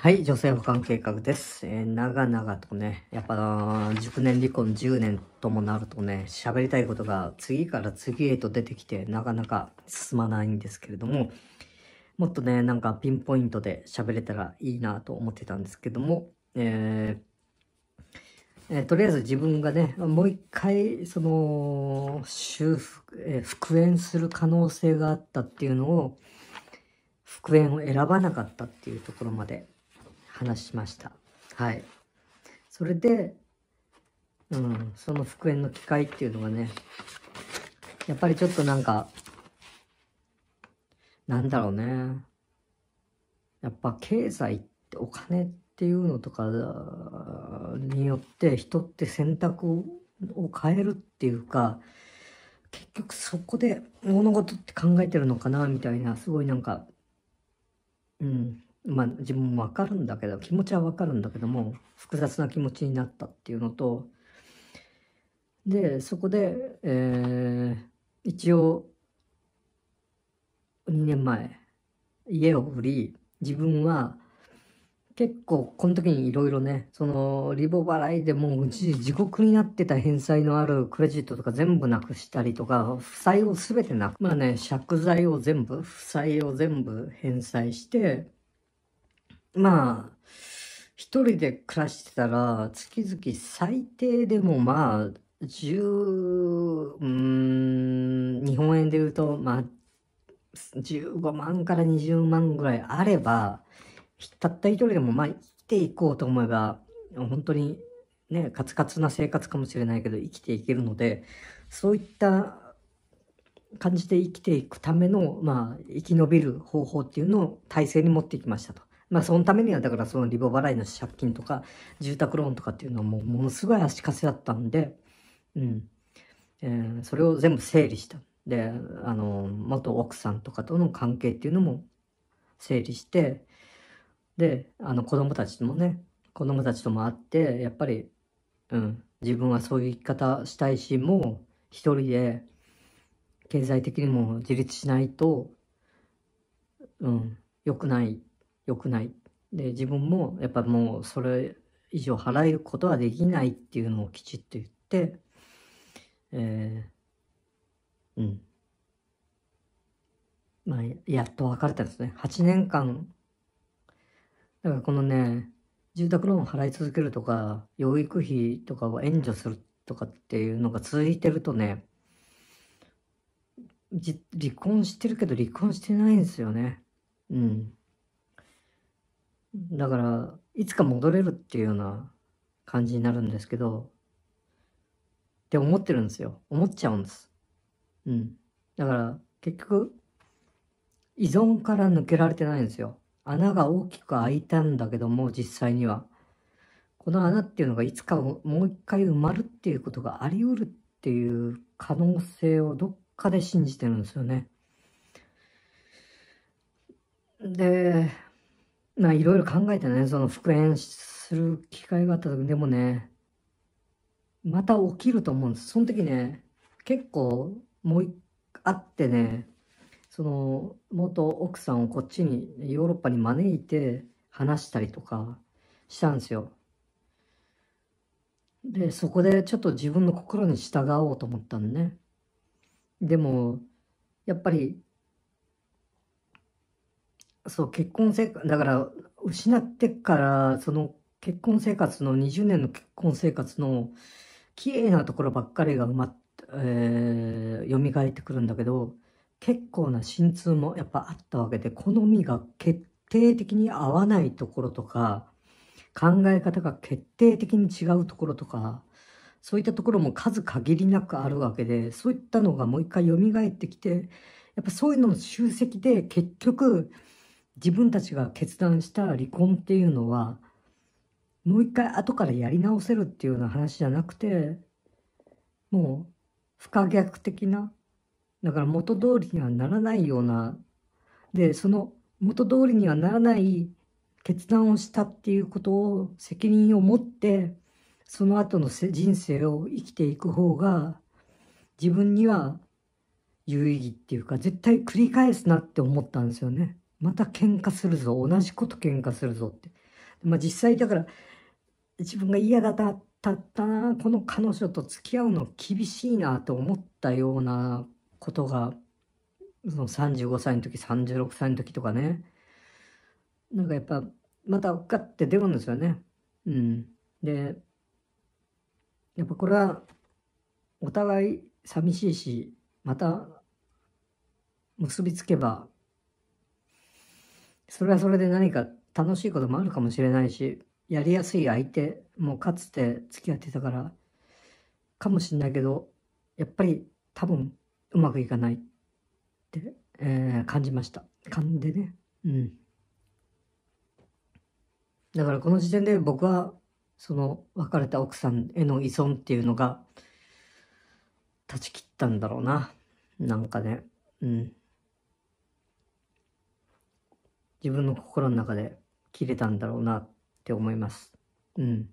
はい、女性保管計画です。えー、長々とね、やっぱ、熟年離婚10年ともなるとね、喋りたいことが次から次へと出てきて、なかなか進まないんですけれども、もっとね、なんかピンポイントで喋れたらいいなと思ってたんですけども、えーえー、とりあえず自分がね、もう一回、その、修復、えー、復縁する可能性があったっていうのを、復縁を選ばなかったっていうところまで話しました。はい。それで、うん、その復縁の機会っていうのがね、やっぱりちょっとなんか、なんだろうね。やっぱ経済ってお金っていうのとかによって人って選択を変えるっていうか、結局そこで物事って考えてるのかなみたいな、すごいなんか、うん、まあ、自分もわかるんだけど気持ちはわかるんだけども複雑な気持ちになったっていうのとでそこで、えー、一応2年前家を売り自分は結構この時にいろいろねそのリボ払いでもうち地獄になってた返済のあるクレジットとか全部なくしたりとか負債を全てなくまあね借財を全部負債を全部返済してまあ、一人で暮らしてたら、月々最低でもまあ、10、うん、日本円で言うと、まあ、15万から20万ぐらいあれば、たった一人でもまあ、生きていこうと思えば、本当にね、カツカツな生活かもしれないけど、生きていけるので、そういった感じで生きていくための、まあ、生き延びる方法っていうのを体制に持っていきましたと。まあそのためにはだからそのリボ払いの借金とか住宅ローンとかっていうのはもうものすごい足かせだったんで、うん。えー、それを全部整理した。で、あの、元奥さんとかとの関係っていうのも整理して、で、あの子供たちもね、子供たちとも会って、やっぱり、うん、自分はそういう生き方したいし、もう一人で経済的にも自立しないと、うん、良くない良くない。で、自分もやっぱもうそれ以上払えることはできないっていうのをきちっと言って、えー、うん。まあ、やっと別れたんですね。8年間。だからこのね、住宅ローンを払い続けるとか、養育費とかを援助するとかっていうのが続いてるとね、離婚してるけど離婚してないんですよね。うん。だから、いつか戻れるっていうような感じになるんですけど、って思ってるんですよ。思っちゃうんです。うん。だから、結局、依存から抜けられてないんですよ。穴が大きく開いたんだけども、実際には。この穴っていうのがいつかもう一回埋まるっていうことがあり得るっていう可能性をどっかで信じてるんですよね。で、まあいろいろ考えてね、その復縁する機会があった時でもね、また起きると思うんです。その時ね、結構もう一回あってね、その元奥さんをこっちにヨーロッパに招いて話したりとかしたんですよ。で、そこでちょっと自分の心に従おうと思ったのね。でも、やっぱりそう結婚生活だから失ってからその結婚生活の20年の結婚生活の綺麗なところばっかりが埋まっ、えー、蘇ってくるんだけど結構な心痛もやっぱあったわけで好みが決定的に合わないところとか考え方が決定的に違うところとかそういったところも数限りなくあるわけでそういったのがもう一回蘇ってきてやっぱそういうのの集積で結局自分たちが決断した離婚っていうのはもう一回後からやり直せるっていうような話じゃなくてもう不可逆的なだから元通りにはならないようなでその元通りにはならない決断をしたっていうことを責任を持ってその後の人生を生きていく方が自分には有意義っていうか絶対繰り返すなって思ったんですよね。また喧嘩するぞ。同じこと喧嘩するぞって。まあ実際だから、自分が嫌だったったな、この彼女と付き合うの厳しいなと思ったようなことが、その35歳の時、36歳の時とかね。なんかやっぱ、またガッて出るんですよね。うん。で、やっぱこれは、お互い寂しいし、また結びつけばそれはそれで何か楽しいこともあるかもしれないし、やりやすい相手もかつて付き合ってたから、かもしれないけど、やっぱり多分うまくいかないって、えー、感じました。勘でね。うん。だからこの時点で僕は、その別れた奥さんへの依存っていうのが、断ち切ったんだろうな。なんかね。うん。自分の心の中で切れたんだろうなって思います。うん。